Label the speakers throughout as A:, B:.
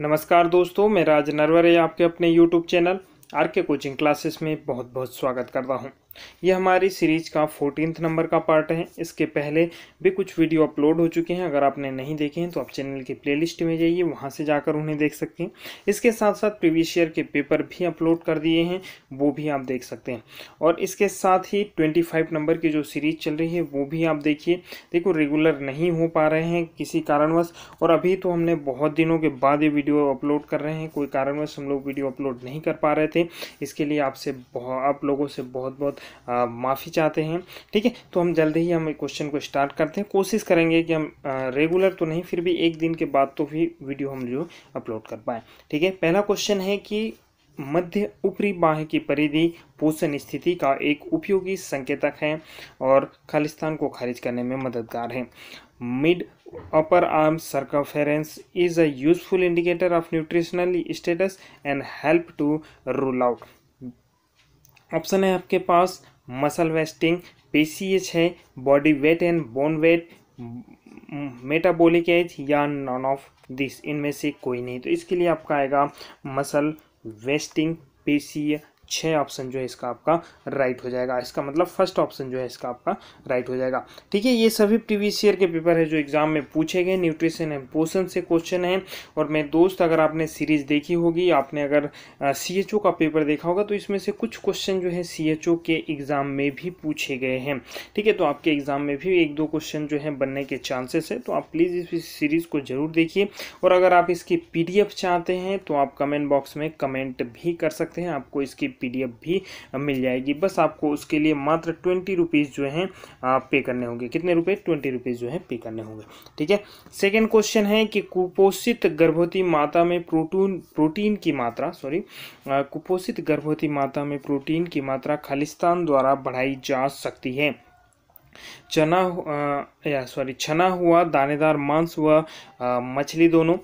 A: नमस्कार दोस्तों मैं राज नरवरे आपके अपने YouTube channel R K coaching classes में बहुत बहुत स्वागत करता हूँ ये हमारी सीरीज का फोर्टीन नंबर का पार्ट है इसके पहले भी कुछ वीडियो अपलोड हो चुके हैं अगर आपने नहीं देखे हैं तो आप चैनल के प्लेलिस्ट में जाइए वहाँ से जाकर उन्हें देख सकते हैं इसके साथ साथ प्रीवियस ईयर के पेपर भी अपलोड कर दिए हैं वो भी आप देख सकते हैं और इसके साथ ही ट्वेंटी फाइव नंबर की जो सीरीज चल रही है वो भी आप देखिए देखो रेगुलर नहीं हो पा रहे हैं किसी कारणवश और अभी तो हमने बहुत दिनों के बाद ये वीडियो अपलोड कर रहे हैं कोई कारणवश हम लोग वीडियो अपलोड नहीं कर पा रहे थे इसके लिए आपसे आप लोगों से बहुत बहुत माफ़ी चाहते हैं ठीक है तो हम जल्दी ही हम क्वेश्चन को स्टार्ट करते हैं कोशिश करेंगे कि हम रेगुलर तो नहीं फिर भी एक दिन के बाद तो भी वीडियो हम जो अपलोड कर पाएँ ठीक है पहला क्वेश्चन है कि मध्य ऊपरी बाह की परिधि पोषण स्थिति का एक उपयोगी संकेतक है और खालिस्तान को खारिज करने में मददगार है mid upper arm circumference is a useful indicator of nutritional status and help to rule out option है आपके पास muscle wasting P C body weight and bone weight metabolic age या नॉन ऑफ दिस इनमें से कोई नहीं तो इसके लिए आपका आएगा muscle wasting P C option जो है इसका आपका राइट हो जाएगा इसका मतलब फर्स्ट ऑप्शन जो है इसका आपका राइट हो जाएगा ठीक है ये सभी प्रीवियस ईयर के पेपर है जो एग्जाम में पूछे गए न्यूट्रिशन एंड पोषण से क्वेश्चन है और मैं दोस्त अगर आपने सीरीज देखी होगी आपने अगर सी एच ओ का पेपर देखा होगा तो इसमें से कुछ क्वेश्चन जो है सी एच ओ के एग्ज़ाम में भी पूछे गए हैं ठीक है तो आपके एग्ज़ाम में भी एक दो क्वेश्चन जो है बनने के चांसेस है तो आप प्लीज़ इस सीरीज़ को ज़रूर देखिए और अगर आप इसकी पी डी एफ चाहते हैं तो आप कमेंट बॉक्स में कमेंट भी कर सकते हैं आपको इसकी पीडीएफ भी मिल जाएगी बस आपको उसके लिए मात्र ट्वेंटी रुपीज़ जो है पे करने होंगे कितने रुपये ट्वेंटी रुपीज़ जो है पे करने होंगे ठीक है सेकेंड क्वेश्चन है कि कुपोषित गर्भवती माता में प्रोटीन प्रोटीन की मात्रा सॉरी कुपोषित गर्भवती माता में प्रोटीन की मात्रा खालिस्तान द्वारा बढ़ाई जा सकती है चना या सॉरी छना हुआ दानेदार मांस व मछली दोनों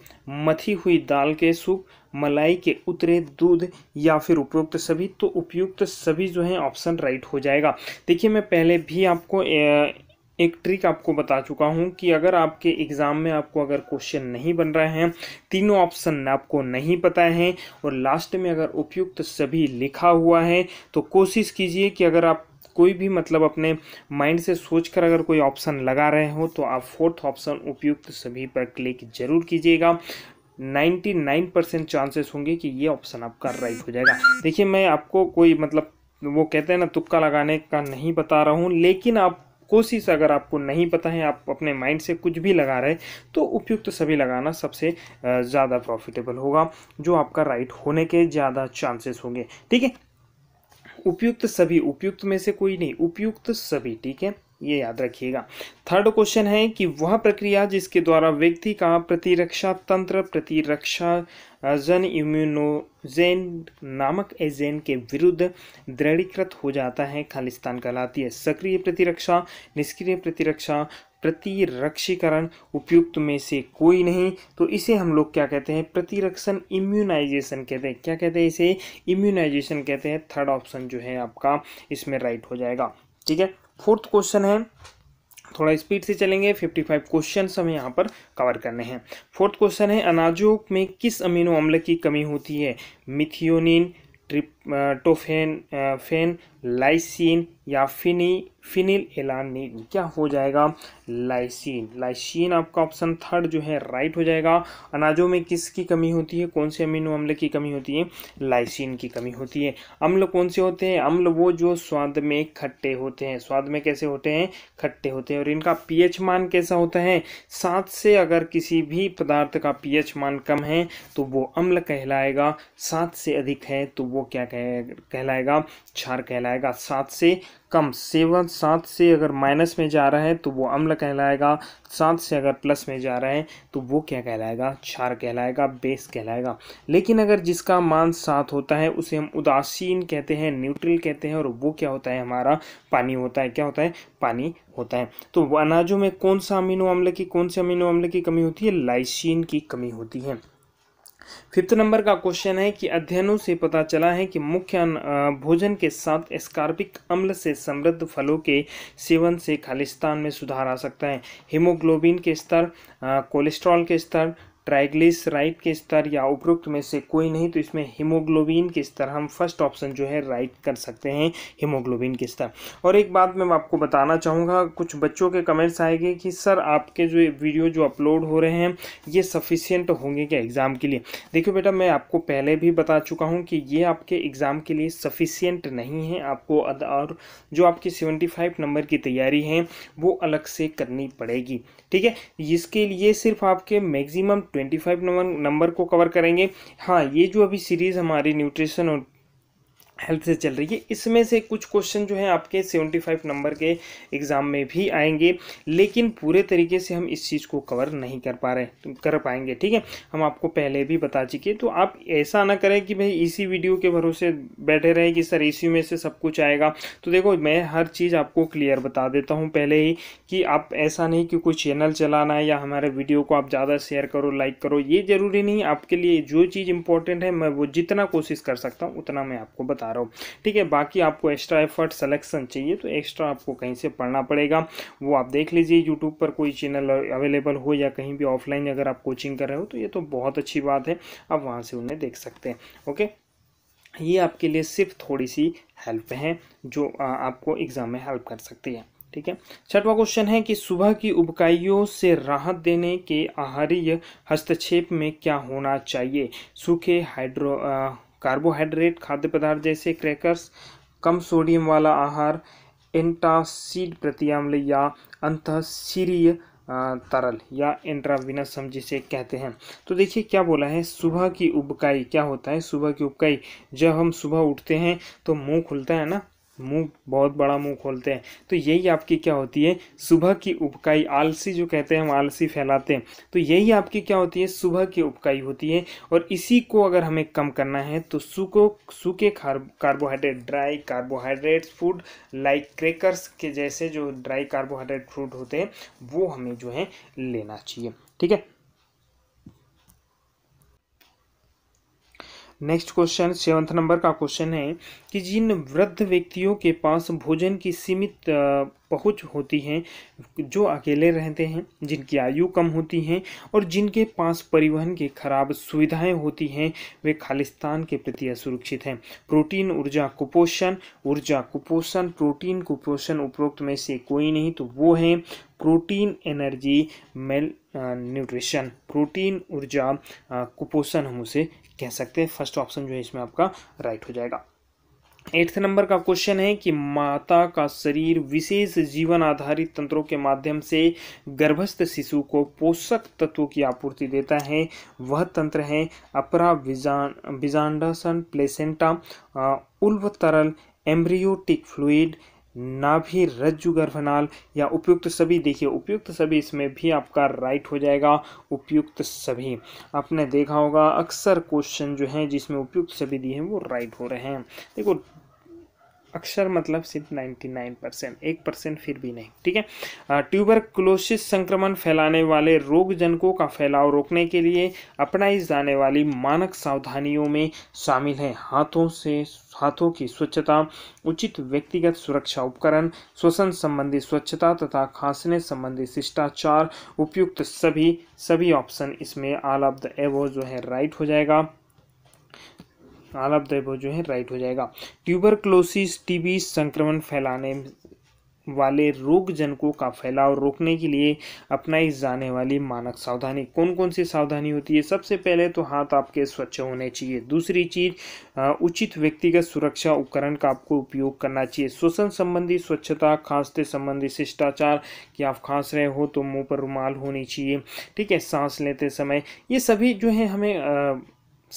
A: मथी हुई दाल के सूप मलाई के उतरे दूध या फिर उपयुक्त सभी तो उपयुक्त सभी जो है ऑप्शन राइट हो जाएगा देखिए मैं पहले भी आपको ए, एक ट्रिक आपको बता चुका हूं कि अगर आपके एग्ज़ाम में आपको अगर क्वेश्चन नहीं बन रहे हैं तीनों ऑप्शन आपको नहीं पता है और लास्ट में अगर उपयुक्त सभी लिखा हुआ है तो कोशिश कीजिए कि अगर आप कोई भी मतलब अपने माइंड से सोचकर अगर कोई ऑप्शन लगा रहे हो तो आप फोर्थ ऑप्शन उपयुक्त सभी पर क्लिक जरूर कीजिएगा 99 परसेंट चांसेस होंगे कि ये ऑप्शन आपका राइट हो जाएगा देखिए मैं आपको कोई मतलब वो कहते हैं ना तुक्का लगाने का नहीं बता रहा हूँ लेकिन आप कोशिश अगर आपको नहीं पता है आप अपने माइंड से कुछ भी लगा रहे तो उपयुक्त तो सभी लगाना सबसे ज़्यादा प्रॉफिटेबल होगा जो आपका राइट होने के ज़्यादा चांसेस होंगे ठीक है उपयुक्त सभी उपयुक्त में से कोई नहीं उपयुक्त सभी ठीक है ये याद रखिएगा थर्ड क्वेश्चन है कि वह प्रक्रिया जिसके द्वारा व्यक्ति का प्रतिरक्षा तंत्र प्रतिरक्षा जन इम्यूनोजेन नामक एजेन के विरुद्ध दृढ़ीकृत हो जाता है खालिस्तान कहलाती है सक्रिय प्रतिरक्षा निष्क्रिय प्रतिरक्षा प्रतिरक्षीकरण उपयुक्त में से कोई नहीं तो इसे हम लोग क्या कहते हैं प्रतिरक्षण इम्यूनाइजेशन कहते हैं क्या कहते हैं इसे इम्यूनाइजेशन कहते हैं थर्ड ऑप्शन जो है आपका इसमें राइट हो जाएगा ठीक है फोर्थ क्वेश्चन है थोड़ा स्पीड से चलेंगे 55 क्वेश्चन हमें यहाँ पर कवर करने हैं फोर्थ क्वेश्चन है अनाजों में किस अमीनो अम्ल की कमी होती है methionine tryptophan lysine या फिनी फिनिल एलानिन क्या हो जाएगा लाइसिन लाइसिन आपका ऑप्शन थर्ड जो है राइट हो जाएगा अनाजों में किसकी कमी होती है कौन से अमीनो अम्ल की कमी होती है लाइसिन की कमी होती है अम्ल कौन से होते हैं अम्ल वो जो स्वाद में खट्टे होते हैं स्वाद में कैसे होते हैं खट्टे होते हैं और इनका पी मान कैसा होता है सात से अगर किसी भी पदार्थ का पी मान कम है तो वो अम्ल कहलाएगा सात से अधिक है तो वो क्या कहलाएगा क्षार कहलाएगा कहलाएगा सात से कम सेवन सात से अगर माइनस में जा रहा है तो वो अम्ल कहलाएगा सात से अगर प्लस में जा रहा है तो वो क्या कहलाएगा क्षार कहलाएगा बेस कहलाएगा लेकिन अगर जिसका मान सात होता है उसे हम उदासीन कहते हैं न्यूट्रल कहते हैं और वो क्या होता है हमारा पानी होता है क्या होता है पानी होता है तो अनाजों में कौन सा अमीनो अम्ल की कौन से अमीनो अम्ल की कमी होती है लाइसिन की कमी होती है फिफ्थ नंबर का क्वेश्चन है कि अध्ययनों से पता चला है कि मुख्य भोजन के साथ स्कार्पिक अम्ल से समृद्ध फलों के सेवन से खालिस्तान में सुधार आ सकता है हीमोग्लोबिन के स्तर कोलेस्ट्रॉल के स्तर राइट के स्तर या उपरोक्त में से कोई नहीं तो इसमें हीमोग्लोबिन के स्तर हम फर्स्ट ऑप्शन जो है राइट कर सकते हैं हीमोग्लोबिन के स्तर और एक बात मैं आपको बताना चाहूँगा कुछ बच्चों के कमेंट्स आएंगे कि सर आपके जो वीडियो जो अपलोड हो रहे हैं ये सफिशियंट होंगे क्या एग्ज़ाम के लिए देखियो बेटा मैं आपको पहले भी बता चुका हूँ कि ये आपके एग्ज़ाम के लिए सफिशियंट नहीं है आपको और जो आपकी सेवेंटी नंबर की तैयारी है वो अलग से करनी पड़ेगी ठीक है इसके लिए सिर्फ आपके मैक्सिमम ट्वेंटी फाइव नंबर को कवर करेंगे हाँ ये जो अभी सीरीज़ हमारी न्यूट्रिशन और हेल्प से चल रही है इसमें से कुछ क्वेश्चन जो है आपके 75 नंबर के एग्ज़ाम में भी आएंगे लेकिन पूरे तरीके से हम इस चीज़ को कवर नहीं कर पा रहे कर पाएंगे ठीक है हम आपको पहले भी बता चुके तो आप ऐसा ना करें कि भाई इसी वीडियो के भरोसे बैठे रहें कि सर इसी में से सब कुछ आएगा तो देखो मैं हर चीज़ आपको क्लियर बता देता हूँ पहले ही कि आप ऐसा नहीं कि कोई चैनल चलाना है या हमारे वीडियो को आप ज़्यादा शेयर करो लाइक करो ये ज़रूरी नहीं आपके लिए जो चीज़ इंपॉर्टेंट है मैं वो जितना कोशिश कर सकता हूँ उतना मैं आपको बता बता रहा हूँ ठीक है बाकी आपको एक्स्ट्रा एफर्ट सेलेक्शन चाहिए तो एक्स्ट्रा आपको कहीं से पढ़ना पड़ेगा वो आप देख लीजिए यूट्यूब पर कोई चैनल अवेलेबल हो या कहीं भी ऑफलाइन अगर आप कोचिंग कर रहे हो तो ये तो बहुत अच्छी बात है आप वहाँ से उन्हें देख सकते हैं ओके ये आपके लिए सिर्फ थोड़ी सी हेल्प है जो आपको एग्ज़ाम में हेल्प कर सकती है ठीक है छठवां क्वेश्चन है कि सुबह की उबकाइयों से राहत देने के आहारीय हस्तक्षेप में क्या होना चाहिए सूखे हाइड्रो आ, कार्बोहाइड्रेट खाद्य पदार्थ जैसे क्रैकर्स कम सोडियम वाला आहार एंटासिड प्रतिम्ल या अंतःशीरीय तरल या एंट्राविनस हम जिसे कहते हैं तो देखिए क्या बोला है सुबह की उबकाई क्या होता है सुबह की उबकाई जब हम सुबह उठते हैं तो मुंह खुलता है ना मुंह बहुत बड़ा मुंह खोलते हैं तो यही आपकी क्या होती है सुबह की उपकाई आलसी जो कहते हैं हम आलसी फैलाते हैं तो यही आपकी क्या होती है सुबह की उपकाई होती है और इसी को अगर हमें कम करना है तो सूखो सूखे carbohydrate dry carbohydrate food like crackers के जैसे जो ड्राई कार्बोहाइड्रेट फ्रूट होते हैं वो हमें जो है लेना चाहिए ठीक है नेक्स्ट क्वेश्चन सेवन्थ नंबर का क्वेश्चन है कि जिन वृद्ध व्यक्तियों के पास भोजन की सीमित पहुंच होती है जो अकेले रहते हैं जिनकी आयु कम होती है और जिनके पास परिवहन की खराब सुविधाएं होती हैं वे खालिस्तान के प्रति असुरक्षित हैं प्रोटीन ऊर्जा कुपोषण ऊर्जा कुपोषण प्रोटीन कुपोषण उपरोक्त में से कोई नहीं तो वो है protein energy malnutrition protein ऊर्जा कुपोषण हम उसे कह सकते हैं फर्स्ट ऑप्शन जो है इसमें आपका राइट हो जाएगा एट्थ नंबर का क्वेश्चन है कि माता का शरीर विशेष जीवन आधारित तंत्रों के माध्यम से गर्भस्थ शिशु को पोषक तत्वों की आपूर्ति देता है वह तंत्र है अपरा विजांडासन प्लेसेंटा उल्व तरल एम्ब्रियोटिक फ्लूड ना भी रज्जु गर्भनाल या उपयुक्त सभी देखिए उपयुक्त सभी इसमें भी आपका राइट हो जाएगा उपयुक्त सभी आपने देखा होगा अक्सर क्वेश्चन जो है जिसमें उपयुक्त सभी दिए हैं वो राइट हो रहे हैं देखो अक्सर मतलब सिर्फ 99 परसेंट एक परसेंट फिर भी नहीं ठीक है ट्यूबर क्लोसिस संक्रमण फैलाने वाले रोग जनकों का फैलाव रोकने के लिए अपनाई जाने वाली मानक सावधानियों में शामिल है हाथों से हाथों की स्वच्छता उचित व्यक्तिगत सुरक्षा उपकरण श्वसन संबंधी स्वच्छता तथा खांसने संबंधी शिष्टाचार उपयुक्त सभी सभी ऑप्शन इसमें ऑल ऑफ द एवो जो है राइट हो जाएगा आलाप दैव जो है राइट हो जाएगा ट्यूबरक्लोसिस टीबी संक्रमण फैलाने वाले रोग जनकों का फैलाव रोकने के लिए अपनाई जाने वाली मानक सावधानी कौन कौन सी सावधानी होती है सबसे पहले तो हाथ आपके स्वच्छ होने चाहिए दूसरी चीज उचित व्यक्तिगत सुरक्षा उपकरण का आपको उपयोग करना चाहिए श्वसन संबंधी स्वच्छता खांसते संबंधी शिष्टाचार कि आप खांस रहे हो तो मुंह पर रुमाल होनी चाहिए ठीक है सांस लेते समय ये सभी जो है हमें आ,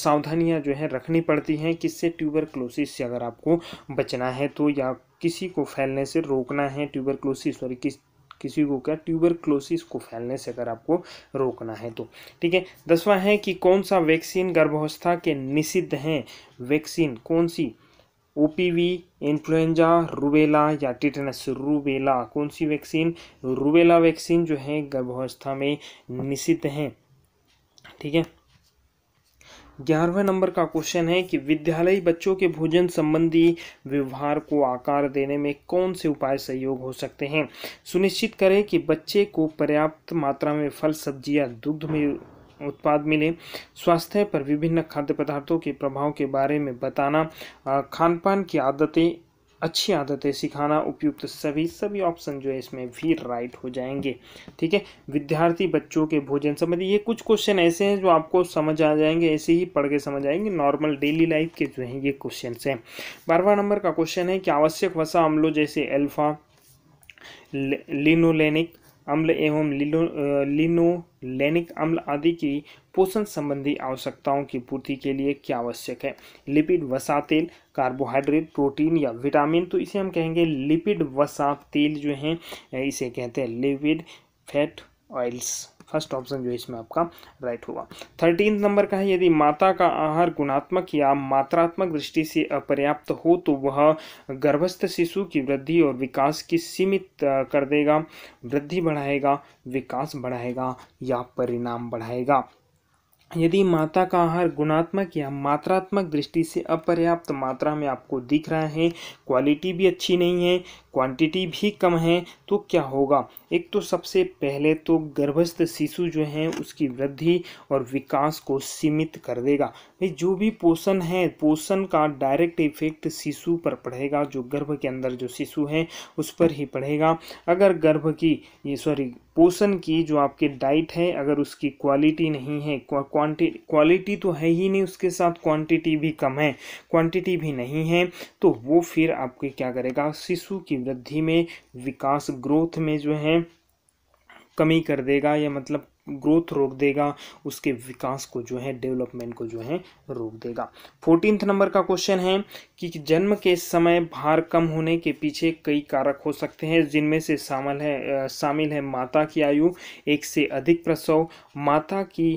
A: सावधानियां जो है रखनी पड़ती हैं किससे क्लोसिस से अगर आपको बचना है तो या किसी को फैलने से रोकना है क्लोसिस सॉरी किस किसी को क्या क्लोसिस को फैलने से अगर आपको रोकना है तो ठीक है दसवां है कि कौन सा वैक्सीन गर्भावस्था के निषिद्ध हैं वैक्सीन कौन सी O P V influenza rubella या टिटनस रूबेला कौन सी वैक्सीन रूबेला वैक्सीन जो है गर्भावस्था में निषिद्ध हैं ठीक है ग्यारहवें नंबर का क्वेश्चन है कि विद्यालयी बच्चों के भोजन संबंधी व्यवहार को आकार देने में कौन से उपाय सहयोग हो सकते हैं सुनिश्चित करें कि बच्चे को पर्याप्त मात्रा में फल सब्जियां दुग्ध में उत्पाद मिले स्वास्थ्य पर विभिन्न खाद्य पदार्थों के प्रभाव के बारे में बताना खान पान की आदतें अच्छी आदतें सिखाना उपयुक्त सभी सभी ऑप्शन जो है इसमें भी राइट हो जाएंगे ठीक है विद्यार्थी बच्चों के भोजन संबंधी ये कुछ क्वेश्चन ऐसे हैं जो आपको समझ आ जाएंगे ऐसे ही पढ़ के समझ आएंगे नॉर्मल डेली लाइफ के जो हैं ये क्वेश्चन हैं बारहवा नंबर का क्वेश्चन है कि आवश्यक वसा अम्लों जैसे एल्फा लिनोलेनिक अम्ल एवं लिनोलेनिक अम्ल आदि की पोषण संबंधी आवश्यकताओं की पूर्ति के लिए क्या आवश्यक है लिपिड वसा तेल कार्बोहाइड्रेट प्रोटीन या विटामिन तो इसे हम कहेंगे लिपिड वसा तेल जो हैं इसे कहते हैं lipid fat oils first option जो है इसमें आपका राइट होगा थर्टीन नंबर का है यदि माता का आहार गुणात्मक या मात्रात्मक दृष्टि से अपर्याप्त हो तो वह गर्भस्थ शिशु की वृद्धि और विकास की सीमित कर देगा वृद्धि बढ़ाएगा विकास बढ़ाएगा या परिणाम बढ़ाएगा यदि माता का आहार गुणात्मक या मात्रात्मक दृष्टि से अपर्याप्त मात्रा में आपको दिख रहा है क्वालिटी भी अच्छी नहीं है क्वांटिटी भी कम है तो क्या होगा एक तो सबसे पहले तो गर्भस्थ शिशु जो है उसकी वृद्धि और विकास को सीमित कर देगा ये जो भी पोषण है पोषण का डायरेक्ट इफेक्ट शिशु पर पड़ेगा जो गर्भ के अंदर जो शिशु है उस पर ही पड़ेगा अगर गर्भ की ये सॉरी पोषण की जो आपके डाइट है अगर उसकी क्वालिटी नहीं है क्वांटिटी क्वालिटी तो है ही नहीं उसके साथ क्वांटिटी भी कम है क्वांटिटी भी नहीं है तो वो फिर आपके क्या करेगा शिशु की वृद्धि में विकास ग्रोथ में जो है कमी कर देगा या मतलब ग्रोथ रोक देगा उसके विकास को जो है डेवलपमेंट को जो है रोक देगा फोर्टीन नंबर का क्वेश्चन है कि जन्म के समय भार कम होने के पीछे कई कारक हो सकते हैं जिनमें से शामिल है शामिल है माता की आयु एक से अधिक प्रसव माता की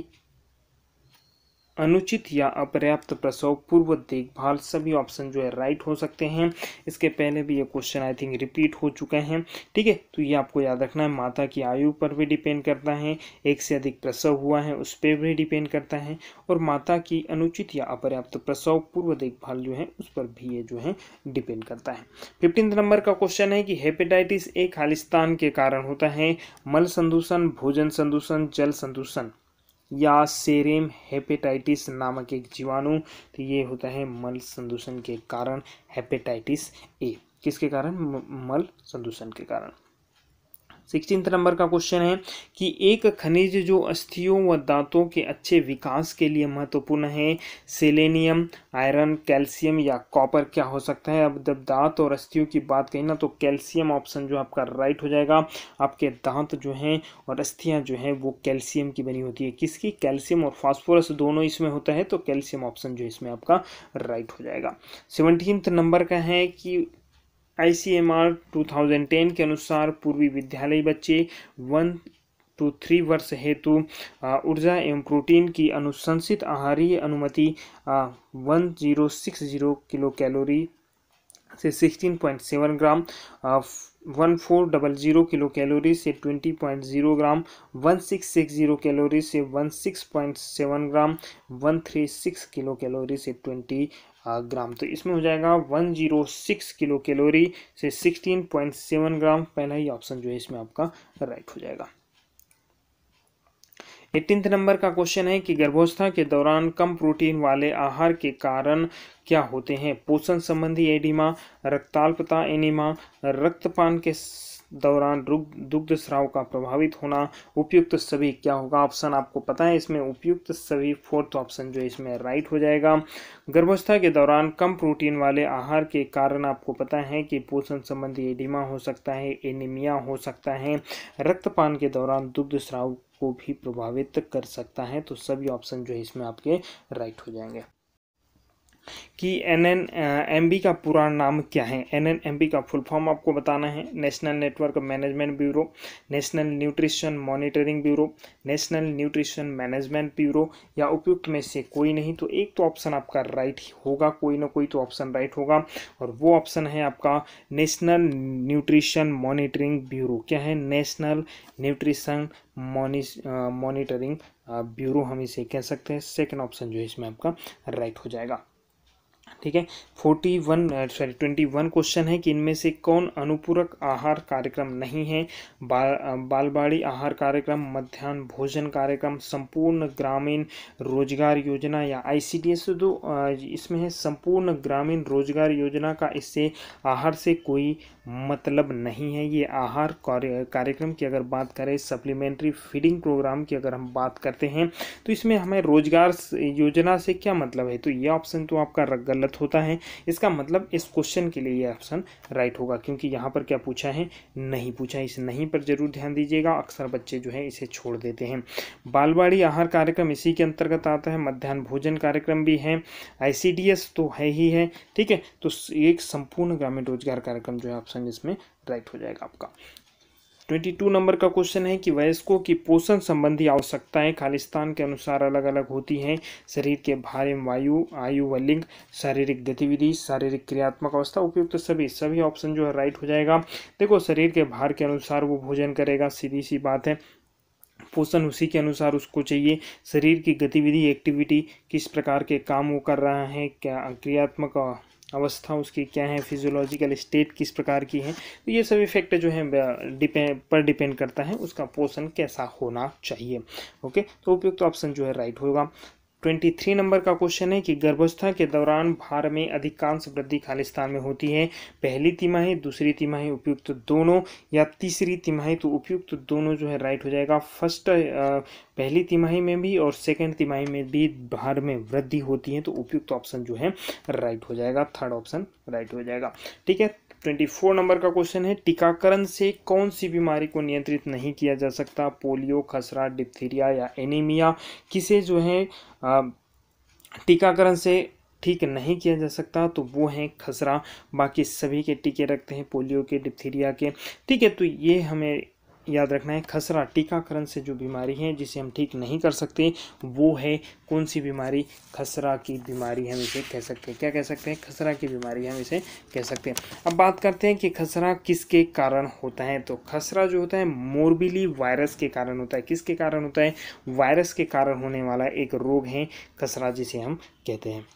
A: अनुचित या अपर्याप्त प्रसव पूर्व देखभाल सभी ऑप्शन जो है राइट हो सकते हैं इसके पहले भी ये क्वेश्चन आई थिंक रिपीट हो चुका है ठीक है तो ये आपको याद रखना है माता की आयु पर भी डिपेंड करता है एक से अधिक प्रसव हुआ है उस पर भी डिपेंड करता है और माता की अनुचित या अपर्याप्त प्रसव पूर्व देखभाल जो है उस पर भी ये जो है डिपेंड करता है फिफ्टींथ नंबर का क्वेश्चन है कि हेपेटाइटिस ए खालिस्तान के कारण होता है मल संदूषण भोजन संदूषण जल संदूषण या सेरेम हेपेटाइटिस नामक एक जीवाणु तो ये होता है मल संदूषण के कारण हेपेटाइटिस ए किसके कारण मल संदूषण के कारण सिक्सटीन नंबर का क्वेश्चन है कि एक खनिज जो अस्थियों व दांतों के अच्छे विकास के लिए महत्वपूर्ण है सेलेनियम आयरन कैल्शियम या कॉपर क्या हो सकता है अब जब दांत और अस्थियों की बात कही ना तो कैल्शियम ऑप्शन जो आपका राइट हो जाएगा आपके दांत जो हैं और अस्थियाँ जो हैं वो कैल्शियम की बनी होती है किसकी कैल्शियम और फॉस्फोरस दोनों इसमें होता है तो कैल्शियम ऑप्शन जो इसमें आपका राइट हो जाएगा सेवनटीन नंबर का है कि आईसीएमआर 2010 के अनुसार पूर्वी विद्यालयी बच्चे वन टू थ्री वर्ष हेतु ऊर्जा एवं प्रोटीन की अनुशंसित आहारीय अनुमति one zero six zero kilo calorie से sixteen point seven gram one four double zero kilo calorie से twenty point zero gram one six six zero calorie से one six point seven gram one three six kilo calorie से twenty gram तो इसमें हो जाएगा 106 kilo calorie से 16.7 ग्राम पहला ही option जो है इसमें आपका राइट हो जाएगा एटीन नंबर का क्वेश्चन है कि गर्भावस्था के दौरान कम प्रोटीन वाले आहार के कारण क्या होते हैं पोषण संबंधी एडिमा रक्ताल्पता एनिमा रक्तपान के दौरान दुग्ध स्राव का प्रभावित होना उपयुक्त सभी क्या होगा ऑप्शन आपको पता है इसमें उपयुक्त सभी फोर्थ ऑप्शन जो इसमें राइट हो जाएगा गर्भावस्था के दौरान कम प्रोटीन वाले आहार के कारण आपको पता है कि पोषण संबंधी एडिमा हो सकता है एनीमिया हो सकता है रक्तपान के दौरान दुग्ध स्राव को भी प्रभावित कर सकता है तो सभी ऑप्शन जो है इसमें आपके राइट हो जाएंगे कि एन एन एम बी का पूरा नाम क्या है एन एन एम बी का फुल फॉर्म आपको बताना है national network management bureau national nutrition monitoring bureau national nutrition management bureau या उपयुक्त में से कोई नहीं तो एक तो ऑप्शन आपका राइट होगा कोई ना कोई तो ऑप्शन राइट होगा और वो ऑप्शन है आपका नेशनल न्यूट्रिशन मॉनिटरिंग ब्यूरो क्या है नेशनल न्यूट्रिशन मॉनिटरिंग ब्यूरो हम इसे कह सकते हैं सेकेंड ऑप्शन जो है इसमें आपका राइट हो जाएगा ठीक है forty one sorry twenty one question है कि इनमें से कौन अनुपूरक आहार कार्यक्रम नहीं है बाल बालबाड़ी आहार कार्यक्रम मध्यान्ह भोजन कार्यक्रम संपूर्ण ग्रामीण रोजगार योजना या आई सी डी एस तो इसमें है संपूर्ण ग्रामीण रोजगार योजना का इससे आहार से कोई मतलब नहीं है ये आहार कार्यक्रम की अगर बात करें सप्लीमेंट्री फीडिंग प्रोग्राम की अगर हम बात करते हैं तो इसमें हमें रोजगार योजना से क्या मतलब है तो ये ऑप्शन तो आपका गलत गलत होता है इसका मतलब इस क्वेश्चन के लिए ये ऑप्शन राइट होगा क्योंकि यहाँ पर क्या पूछा है नहीं पूछा इस नहीं पर जरूर ध्यान दीजिएगा अक्सर बच्चे जो है इसे छोड़ देते हैं बालवाड़ी आहार कार्यक्रम इसी के अंतर्गत आता है मध्यान्ह भोजन कार्यक्रम भी है आई तो है ही है ठीक है तो एक संपूर्ण ग्रामीण रोजगार कार्यक्रम जो है ऑप्शन इसमें राइट हो जाएगा आपका ट्वेंटी टू नंबर का क्वेश्चन है कि वयस्कों की पोषण संबंधी आवश्यकताएं खालिस्तान के अनुसार अलग अलग होती हैं शरीर के भार एवं वायु आयु व लिंग शारीरिक गतिविधि शारीरिक क्रियात्मक अवस्था उपयुक्त तो सभी सभी ऑप्शन जो है राइट हो जाएगा देखो शरीर के भार के अनुसार वो भोजन करेगा सीधी सी बात है पोषण उसी के अनुसार उसको चाहिए शरीर की गतिविधि एक्टिविटी किस प्रकार के काम वो कर रहा है क्या क्रियात्मक अवस्था उसकी क्या है फिजियोलॉजिकल स्टेट किस प्रकार की है तो ये सब इफेक्ट जो है डिपेंड पर डिपेंड करता है उसका पोषण कैसा होना चाहिए ओके तो उपयुक्त ऑप्शन जो है राइट होगा ट्वेंटी थ्री नंबर का क्वेश्चन है कि गर्भावस्था के दौरान भार में अधिकांश वृद्धि खालिस्तान में होती है पहली तिमाही दूसरी तिमाही उपयुक्त तो दोनों या तीसरी तिमाही तो उपयुक्त तो दोनों जो है राइट हो जाएगा फर्स्ट पहली तिमाही में भी और सेकंड तिमाही में भी भार में वृद्धि होती है तो उपयुक्त ऑप्शन जो है राइट हो जाएगा थर्ड ऑप्शन राइट हो जाएगा ठीक है ट्वेंटी फोर नंबर का क्वेश्चन है टीकाकरण से कौन सी बीमारी को नियंत्रित नहीं किया जा सकता पोलियो खसरा डिप्थीरिया या एनीमिया किसे जो है टीकाकरण से ठीक नहीं किया जा सकता तो वो हैं खसरा बाकी सभी के टीके रखते हैं पोलियो के डिप्थीरिया के ठीक है तो ये हमें याद रखना है खसरा टीकाकरण से जो बीमारी है जिसे हम ठीक नहीं कर सकते वो है कौन सी बीमारी खसरा की बीमारी हम इसे कह सकते हैं क्या कह सकते हैं खसरा की बीमारी हम इसे कह सकते हैं अब बात करते हैं कि खसरा किसके कारण होता है तो खसरा जो होता है मोरबिली वायरस के कारण होता है किसके कारण होता है वायरस के कारण होने वाला एक रोग है खसरा जिसे हम कहते हैं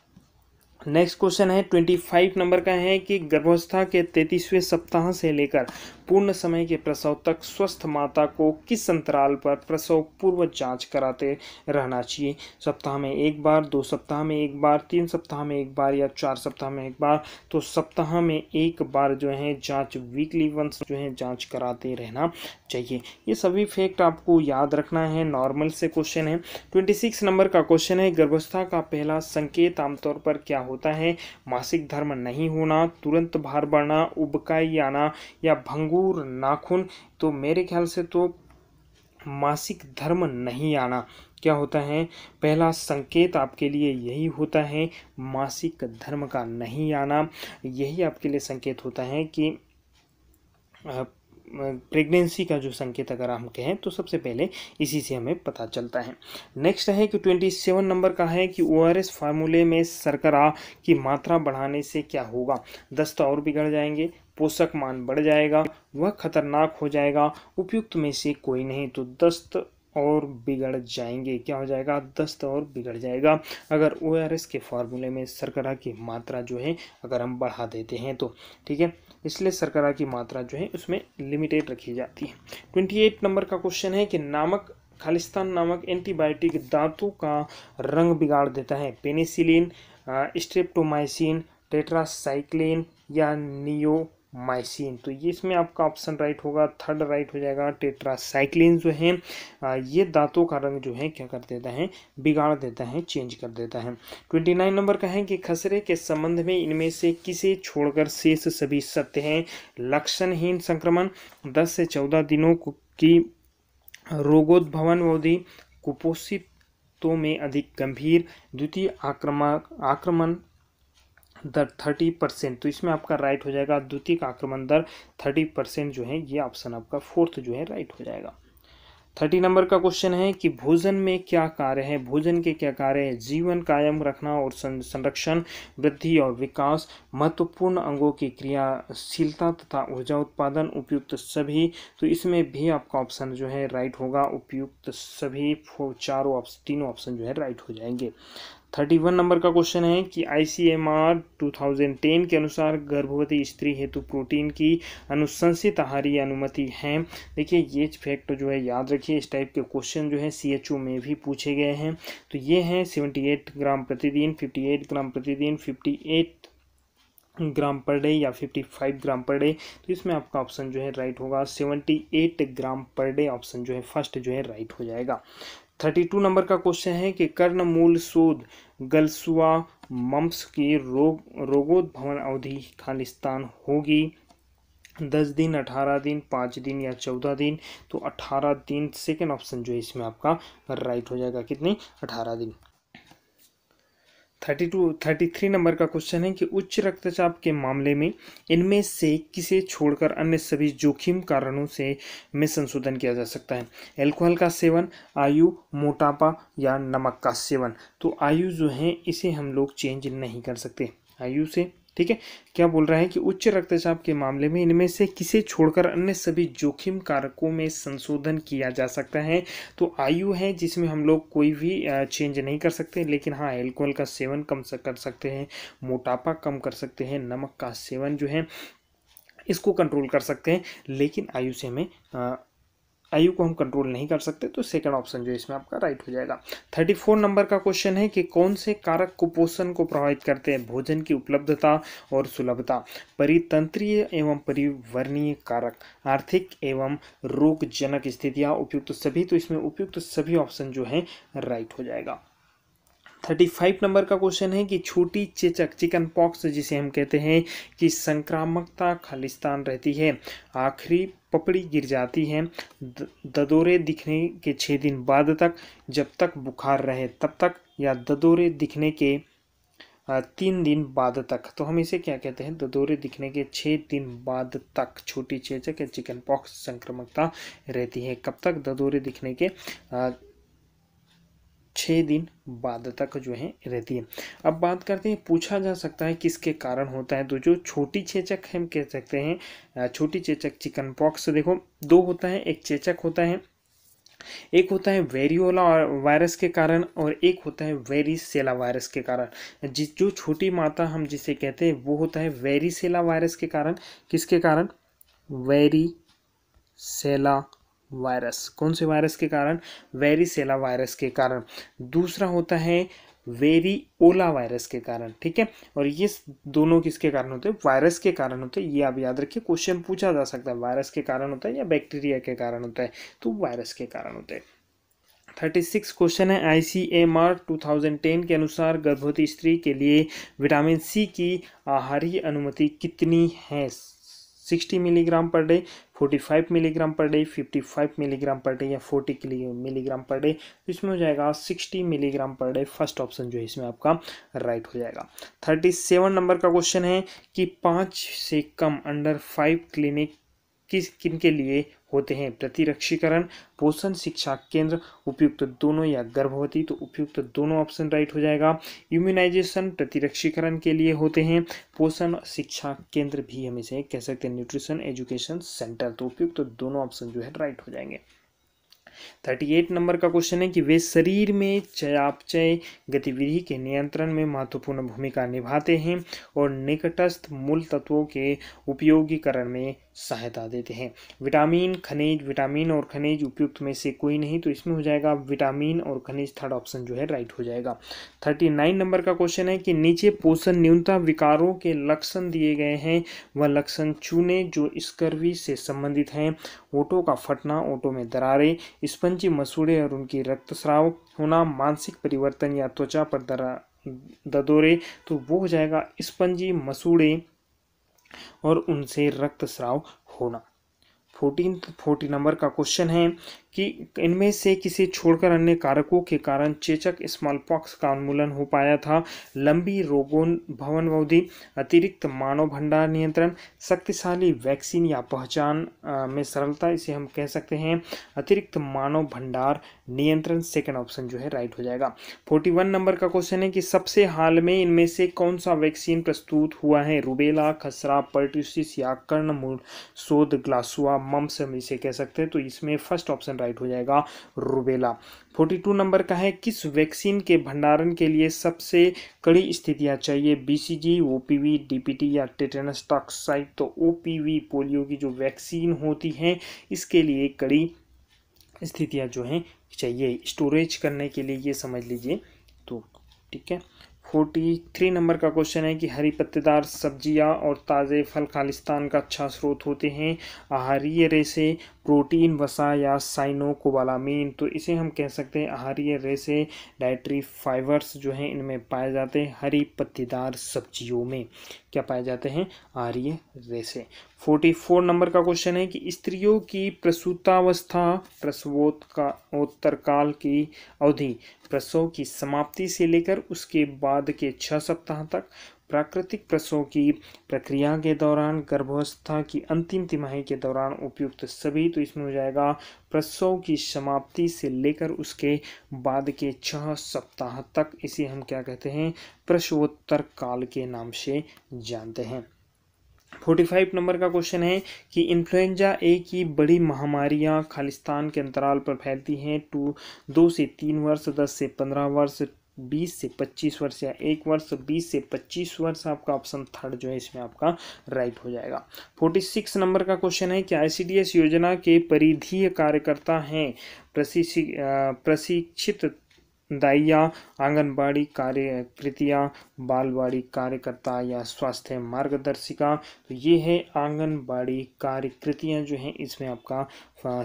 A: नेक्स्ट क्वेश्चन है ट्वेंटी फाइव नंबर का है कि गर्भावस्था के तैतीसवें सप्ताह से लेकर पूर्ण समय के प्रसव तक स्वस्थ माता को किस अंतराल पर प्रसव पूर्व जांच कराते रहना चाहिए सप्ताह में एक बार दो सप्ताह में एक बार तीन सप्ताह में एक बार या चार सप्ताह में एक बार तो सप्ताह में एक बार जो है जांच वीकली वंस जो है जांच कराते रहना चाहिए ये सभी फैक्ट आपको याद रखना है नॉर्मल से क्वेश्चन है ट्वेंटी सिक्स नंबर का क्वेश्चन है गर्भस्था का पहला संकेत आमतौर पर क्या होता है मासिक धर्म नहीं होना तुरंत भार बढ़ना उबकाई आना या भंगू भरपूर नाखून तो मेरे ख्याल से तो मासिक धर्म नहीं आना क्या होता है पहला संकेत आपके लिए यही होता है मासिक धर्म का नहीं आना यही आपके लिए संकेत होता है कि प्रेगनेंसी का जो संकेत अगर हम कहें तो सबसे पहले इसी से हमें पता चलता है नेक्स्ट है कि ट्वेंटी सेवन नंबर का है कि ओ फार्मूले में सरकरा की मात्रा बढ़ाने से क्या होगा दस्त तो और बिगड़ जाएंगे पोषक मान बढ़ जाएगा वह खतरनाक हो जाएगा उपयुक्त में से कोई नहीं तो दस्त तो और बिगड़ जाएंगे क्या हो जाएगा दस्त तो और बिगड़ जाएगा अगर ओ के फार्मूले में सरकरा की मात्रा जो है अगर हम बढ़ा देते हैं तो ठीक है इसलिए सरकरा की मात्रा जो है उसमें लिमिटेड रखी जाती है ट्वेंटी एट नंबर का क्वेश्चन है कि नामक खालिस्तान नामक एंटीबायोटिक दांतों का रंग बिगाड़ देता है पेनिसिलिन स्ट्रेप्टोमाइसिन टेट्रासाइक्लिन या नियो माइसिन तो ये इसमें आपका ऑप्शन राइट होगा थर्ड राइट हो जाएगा टेट्रासाइक्लिन जो है ये दांतों का रंग जो है क्या कर देता है बिगाड़ देता है चेंज कर देता है ट्वेंटी नाइन नंबर का है कि खसरे के संबंध में इनमें से किसे छोड़कर शेष सभी सत्य हैं लक्षणहीन संक्रमण दस से चौदह दिनों की रोगोद्भवन अवधि कुपोषितों में अधिक गंभीर द्वितीय आक्रमण आक्रमण दर थर्टी परसेंट तो इसमें आपका राइट हो जाएगा द्वितीय आक्रमण दर थर्टी परसेंट जो है ये ऑप्शन आपका फोर्थ जो है राइट हो जाएगा थर्टी नंबर का क्वेश्चन है कि भोजन में क्या कार्य है भोजन के क्या कार्य है जीवन कायम रखना और संरक्षण वृद्धि और विकास महत्वपूर्ण अंगों की क्रियाशीलता तथा ऊर्जा उत्पादन उपयुक्त सभी तो इसमें भी आपका ऑप्शन जो है राइट होगा उपयुक्त सभी चारों ऑप्शन तीनों ऑप्शन जो है राइट हो जाएंगे थर्टी वन नंबर का क्वेश्चन है कि आईसीएमआर टेन के अनुसार गर्भवती स्त्री हेतु प्रोटीन की अनुशंसित आहारी अनुमति है देखिए ये फैक्ट जो है याद रखिए इस टाइप के क्वेश्चन जो है ओ में भी पूछे गए हैं तो ये हैं एट ग्राम प्रतिदिन फिफ्टी एट ग्राम प्रतिदिन फिफ्टी एट ग्राम पर डे या फिफ्टी फाइव ग्राम पर डे तो इसमें आपका ऑप्शन जो है राइट होगा seventy eight gram per day option जो है फर्स्ट जो है राइट हो जाएगा थर्टी टू नंबर का क्वेश्चन है कि कर्ण मूल शोध गलसुआ मम्स की रोग रोगोद्भवन अवधि खालिस्तान होगी दस दिन अठारह दिन पाँच दिन या चौदह दिन तो अठारह दिन सेकेंड ऑप्शन जो है इसमें आपका राइट हो जाएगा कितनी अठारह दिन thirty two thirty three number का क्वेश्चन है कि उच्च रक्तचाप के मामले में इनमें से किसे छोड़कर अन्य सभी जोखिम कारणों से में संशोधन किया जा सकता है एल्कोहल का सेवन आयु मोटापा या नमक का सेवन तो आयु जो है इसे हम लोग चेंज नहीं कर सकते आयु से ठीक है क्या बोल रहा है कि उच्च रक्तचाप के मामले में इनमें से किसे छोड़कर अन्य सभी जोखिम कारकों में संशोधन किया जा सकता है तो आयु है जिसमें हम लोग कोई भी चेंज नहीं कर सकते लेकिन हाँ एल्कोहल का सेवन कम कर सकते हैं मोटापा कम कर सकते हैं नमक का सेवन जो है इसको कंट्रोल कर सकते हैं लेकिन आयु से हमें आयु को हम कंट्रोल नहीं कर सकते तो सेकंड ऑप्शन जो इसमें आपका राइट हो जाएगा थर्टी फोर नंबर का क्वेश्चन है कि कौन से कारक कुपोषण को प्रभावित करते हैं भोजन की उपलब्धता और सुलभता परितंत्रीय एवं परिवर्णीय कारक आर्थिक एवं रोगजनक स्थितियाँ उपयुक्त सभी तो इसमें उपयुक्त सभी ऑप्शन जो है राइट हो जाएगा थर्टी फाइव नंबर का क्वेश्चन है कि छोटी चेचक चिकन पॉक्स जिसे हम कहते हैं कि संक्रामकता खालिस्तान रहती है आखिरी पपड़ी गिर जाती है ददोरे दिखने के छः दिन बाद तक जब तक बुखार रहे तब तक या ददोरे दिखने के तीन दिन बाद तक तो हम इसे क्या कहते हैं ददोरे दिखने के छः दिन बाद तक छोटी चेचक या चिकन पॉक्स संक्रमकता रहती है कब तक ददोरे दिखने के छः दिन बाद तक जो है रहती है अब बात करते हैं पूछा जा सकता है किसके कारण होता है तो जो छोटी चेचक हम कह सकते हैं छोटी चेचक चिकन पॉक्स देखो दो होता है एक चेचक होता है एक होता है वेरियोला वायरस के कारण और एक होता है वेरीसेला वायरस के कारण जिस जो छोटी माता हम जिसे कहते हैं वो होता है वेरीसेला वायरस के कारण किसके कारण वेरी सेला वायरस कौन से वायरस के कारण वेरीसेला वायरस के कारण दूसरा होता है वेरी ओला वायरस के कारण ठीक है और ये दोनों किसके कारण होते हैं वायरस के कारण होते हैं ये आप याद रखिए क्वेश्चन पूछा जा सकता है वायरस के कारण होता है या बैक्टीरिया के कारण होता है तो वायरस के कारण होते हैं थर्टी सिक्स क्वेश्चन है I C M R two thousand ten के अनुसार गर्भवती स्त्री के लिए विटामिन सी की आहारी अनुमति कितनी है sixty milligram per day forty five milligram per day fifty five milligram per day या फोर्टी मिलीग्राम पर डे तो इसमें हो जाएगा sixty milligram per day first option जो है इसमें आपका राइट हो जाएगा थर्टी सेवन नंबर का क्वेश्चन है कि पाँच से कम अंडर फाइव क्लिनिक किस किन के लिए होते हैं प्रतिरक्षीकरण पोषण शिक्षा केंद्र उपयुक्त दोनों या गर्भवती तो उपयुक्त दोनों ऑप्शन राइट हो जाएगा इम्यूनाइजेशन प्रतिरक्षीकरण के लिए होते हैं पोषण शिक्षा केंद्र भी हम इसे कह सकते हैं न्यूट्रिशन एजुकेशन सेंटर तो उपयुक्त दोनों ऑप्शन जो है राइट हो जाएंगे थर्टी एट नंबर का क्वेश्चन है कि वे शरीर में चयापचय गतिविधि के नियंत्रण में महत्वपूर्ण भूमिका निभाते हैं और निकटस्थ मूल तत्वों के उपयोगीकरण में सहायता देते हैं विटामिन खनिज विटामिन और खनिज उपयुक्त में से कोई नहीं तो इसमें हो जाएगा विटामिन और खनिज थर्ड ऑप्शन जो है राइट हो जाएगा थर्टी नाइन नंबर का क्वेश्चन है कि नीचे पोषण न्यूनता विकारों के लक्षण दिए गए हैं वह लक्षण चूने जो स्कर्वी से संबंधित हैं ओटो का फटना ओटो में दरारे स्पंजी मसूड़े और उनकी रक्तस्राव होना मानसिक परिवर्तन या त्वचा पर दरा ददोरे तो वो हो जाएगा स्पंजी मसूड़े और उनसे रक्तस्राव होना फोर्टीन फोर्टी नंबर का क्वेश्चन है कि इनमें से किसी छोड़कर अन्य कारकों के कारण चेचक स्मॉल पॉक्स का उन्मूलन हो पाया था लंबी रोगों भवन अवधि अतिरिक्त मानव भंडार नियंत्रण शक्तिशाली वैक्सीन या पहचान में सरलता इसे हम कह सकते हैं अतिरिक्त मानव भंडार नियंत्रण सेकंड ऑप्शन जो है राइट हो जाएगा 41 नंबर का क्वेश्चन है कि सबसे हाल में इनमें से कौन सा वैक्सीन प्रस्तुत हुआ है रूबेला खसरा पर्टिस या कर्णमूल शोध ग्लासुआ मम्स हम इसे कह सकते हैं तो इसमें फर्स्ट ऑप्शन राइट हो जाएगा रूबेला 42 नंबर का है किस वैक्सीन के भंडारण के लिए सबसे कड़ी स्थितियां चाहिए बीसीजी ओपीवी डीपीटी या टेटेनस टॉक्साइड तो ओपीवी पोलियो की जो वैक्सीन होती है इसके लिए कड़ी स्थितियां जो हैं चाहिए स्टोरेज करने के लिए ये समझ लीजिए तो ठीक है फोर्टी थ्री नंबर का क्वेश्चन है कि हरी पत्तेदार सब्जियां और ताज़े फल खालिस्तान का अच्छा स्रोत होते हैं आहारीय रेसे प्रोटीन वसा या साइनोकोबालामीन तो इसे हम कह सकते हैं आहारीय रेसे डाइट्री फाइबर्स जो हैं इनमें पाए जाते हैं हरी पत्तेदार सब्जियों में क्या पाए जाते हैं आर्य रेसे फोर्टी फोर नंबर का क्वेश्चन है कि स्त्रियों की प्रसूतावस्था प्रसवोत्तर काल की अवधि प्रसव की समाप्ति से लेकर उसके बाद के छह सप्ताह तक प्राकृतिक प्रसव की प्रक्रिया के दौरान गर्भावस्था की अंतिम तिमाही के दौरान उपयुक्त सभी तो इसमें हो जाएगा प्रसव की समाप्ति से लेकर उसके बाद के छह सप्ताह तक इसे हम क्या कहते हैं प्रसवोत्तर काल के नाम से जानते हैं फोर्टी फाइव नंबर का क्वेश्चन है कि इन्फ्लुएंजा ए की बड़ी महामारियां खालिस्तान के अंतराल पर फैलती हैं टू दो से तीन वर्ष दस से पंद्रह वर्ष बीस से पच्चीस वर्ष या एक वर्ष तो बीस से पच्चीस वर्ष आपका ऑप्शन थर्ड जो है इसमें आपका राइट हो जाएगा फोर्टी सिक्स नंबर का क्वेश्चन है कि आईसीडीएस योजना के परिधीय कार्यकर्ता हैं प्रशिक्षित दाइया आंगनबाड़ी कार्यकृतियाँ बालवाड़ी कार्यकर्ता या स्वास्थ्य मार्गदर्शिका तो ये है आंगनबाड़ी कार्यकृतियाँ जो हैं इसमें आपका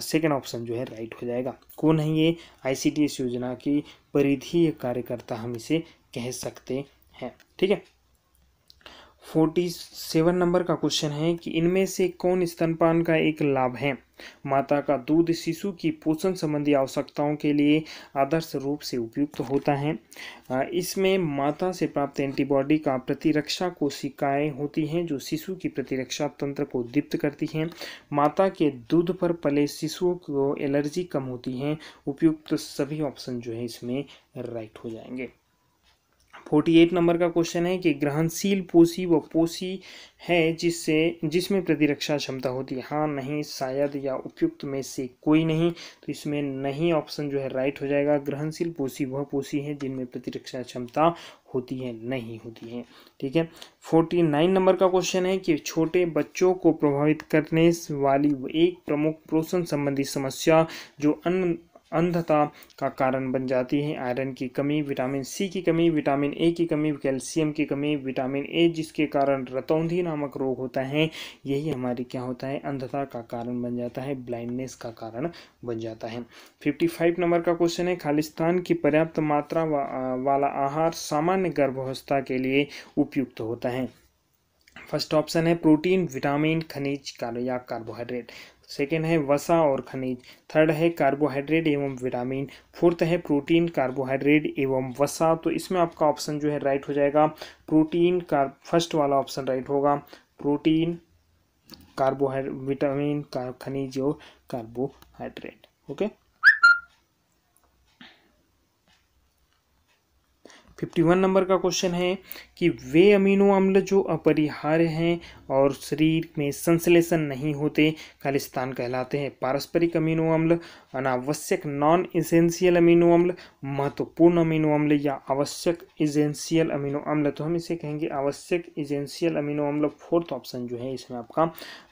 A: सेकंड ऑप्शन जो है राइट हो जाएगा कौन है ये आईसीडीएस योजना की परिधीय कार्यकर्ता हम इसे कह सकते हैं ठीक है फोर्टी सेवन नंबर का क्वेश्चन है कि इनमें से कौन स्तनपान का एक लाभ है माता का दूध शिशु की पोषण संबंधी आवश्यकताओं के लिए आदर्श रूप से उपयुक्त होता है इसमें माता से प्राप्त एंटीबॉडी का प्रतिरक्षा कोशिकाएं होती हैं जो शिशु की प्रतिरक्षा तंत्र को दीप्त करती हैं माता के दूध पर पले शिशुओं को एलर्जी कम होती है उपयुक्त सभी ऑप्शन जो है इसमें राइट हो जाएंगे फोर्टी एट नंबर का क्वेश्चन है कि ग्रहणशील पोसी व पोसी है जिससे जिसमें प्रतिरक्षा क्षमता होती है हाँ नहीं शायद या उपयुक्त में से कोई नहीं तो इसमें नहीं ऑप्शन जो है राइट हो जाएगा ग्रहणशील पोसी वह पोसी है जिनमें प्रतिरक्षा क्षमता होती है नहीं होती है ठीक है फोर्टी नाइन नंबर का क्वेश्चन है कि छोटे बच्चों को प्रभावित करने वाली एक प्रमुख पोषण संबंधी समस्या जो अन्य अंधता का कारण बन जाती है आयरन की कमी विटामिन सी की कमी विटामिन ए की कमी कैल्शियम की कमी विटामिन ए जिसके कारण रतौंधी नामक रोग होता है यही हमारी क्या होता है अंधता का कारण बन जाता है ब्लाइंडनेस का कारण बन जाता है फिफ्टी फाइव नंबर का क्वेश्चन है खालिस्तान की पर्याप्त मात्रा वा, वाला आहार सामान्य गर्भावस्था के लिए उपयुक्त होता है फर्स्ट ऑप्शन है प्रोटीन विटामिन खनिज या कार्बोहाइड्रेट सेकेंड है वसा और खनिज थर्ड है कार्बोहाइड्रेट एवं विटामिन फोर्थ है प्रोटीन कार्बोहाइड्रेट एवं वसा तो इसमें आपका ऑप्शन जो है राइट हो जाएगा प्रोटीन कार फर्स्ट वाला ऑप्शन राइट होगा प्रोटीन कार्बोहाइड्रेट विटामिन खनिज और carbohydrate okay fifty one number का क्वेश्चन है कि वे अमीनो अम्ल जो अपरिहार्य हैं और शरीर में संश्लेषण नहीं होते खालिस्तान कहलाते हैं पारस्परिक अमीनो अम्ल अनावश्यक नॉन इसेंशियल अमीनो अम्ल महत्वपूर्ण अमीनो अम्ल या आवश्यक इजेंशियल अमीनो अम्ल तो हम इसे कहेंगे आवश्यक इजेंशियल अमीनो अम्ल फोर्थ ऑप्शन जो है इसमें आपका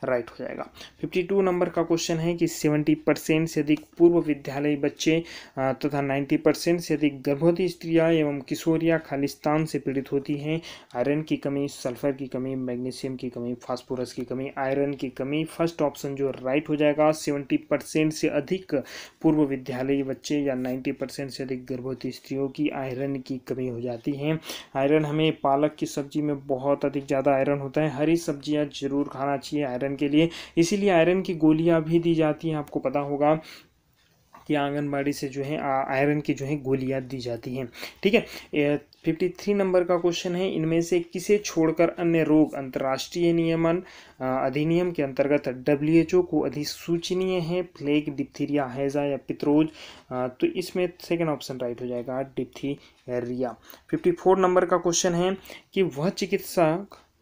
A: राइट हो जाएगा फिफ्टी टू नंबर का क्वेश्चन है कि सेवेंटी परसेंट से अधिक पूर्व विद्यालय बच्चे तथा नाइन्टी परसेंट से अधिक गर्भवती स्त्रियाँ एवं किशोर बैक्टीरिया खालिस्तान से पीड़ित होती हैं आयरन की कमी सल्फर की कमी मैग्नीशियम की कमी फास्फोरस की कमी आयरन की कमी फर्स्ट ऑप्शन जो राइट हो जाएगा सेवेंटी परसेंट से अधिक पूर्व विद्यालयी बच्चे या नाइन्टी परसेंट से अधिक गर्भवती स्त्रियों की आयरन की कमी हो जाती है आयरन हमें पालक की सब्जी में बहुत अधिक ज़्यादा आयरन होता है हरी सब्जियाँ जरूर खाना चाहिए आयरन के लिए इसीलिए आयरन की गोलियाँ भी दी जाती हैं आपको पता होगा कि आंगनबाड़ी से जो है आयरन की जो है गोलियाँ दी जाती हैं ठीक है फिफ्टी थ्री नंबर का क्वेश्चन है इनमें से किसे छोड़कर अन्य रोग अंतर्राष्ट्रीय नियमन अधिनियम के अंतर्गत ओ को अधिसूचनीय है प्लेग डिप्थीरिया हैजा या पित्रोज तो इसमें सेकेंड ऑप्शन राइट हो जाएगा डिप्थीरिया फिफ्टी फोर नंबर का क्वेश्चन है कि वह चिकित्सा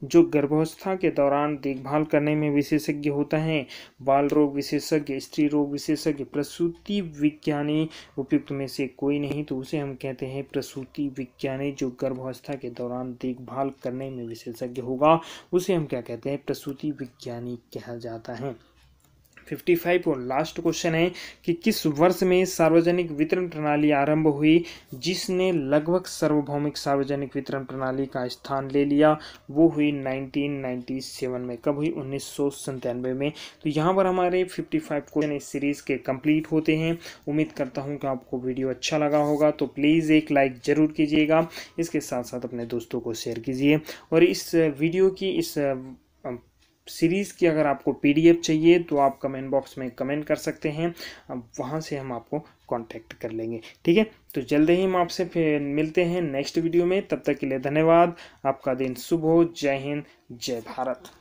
A: जो गर्भावस्था के दौरान देखभाल करने में विशेषज्ञ होता है बाल रोग विशेषज्ञ स्त्री रोग विशेषज्ञ प्रसूति विज्ञानी उपयुक्त में से कोई नहीं तो उसे हम कहते हैं प्रसूति विज्ञानी जो गर्भावस्था के दौरान देखभाल करने में विशेषज्ञ होगा उसे हम क्या कहते हैं प्रसूति विज्ञानी कहा जाता है फिफ्टी फाइव और लास्ट क्वेश्चन है कि किस वर्ष में सार्वजनिक वितरण प्रणाली आरंभ हुई जिसने लगभग सार्वभौमिक सार्वजनिक वितरण प्रणाली का स्थान ले लिया वो हुई 1997 में कब हुई उन्नीस में तो यहाँ पर हमारे 55 फाइव क्वेश्चन इस सीरीज़ के कंप्लीट होते हैं उम्मीद करता हूँ कि आपको वीडियो अच्छा लगा होगा तो प्लीज़ एक लाइक ज़रूर कीजिएगा इसके साथ साथ अपने दोस्तों को शेयर कीजिए और इस वीडियो की इस सीरीज़ की अगर आपको पीडीएफ चाहिए तो आप कमेंट बॉक्स में कमेंट कर सकते हैं अब वहाँ से हम आपको कांटेक्ट कर लेंगे ठीक है तो जल्द ही हम आपसे फिर मिलते हैं नेक्स्ट वीडियो में तब तक के लिए धन्यवाद आपका दिन शुभ हो जय हिंद जय भारत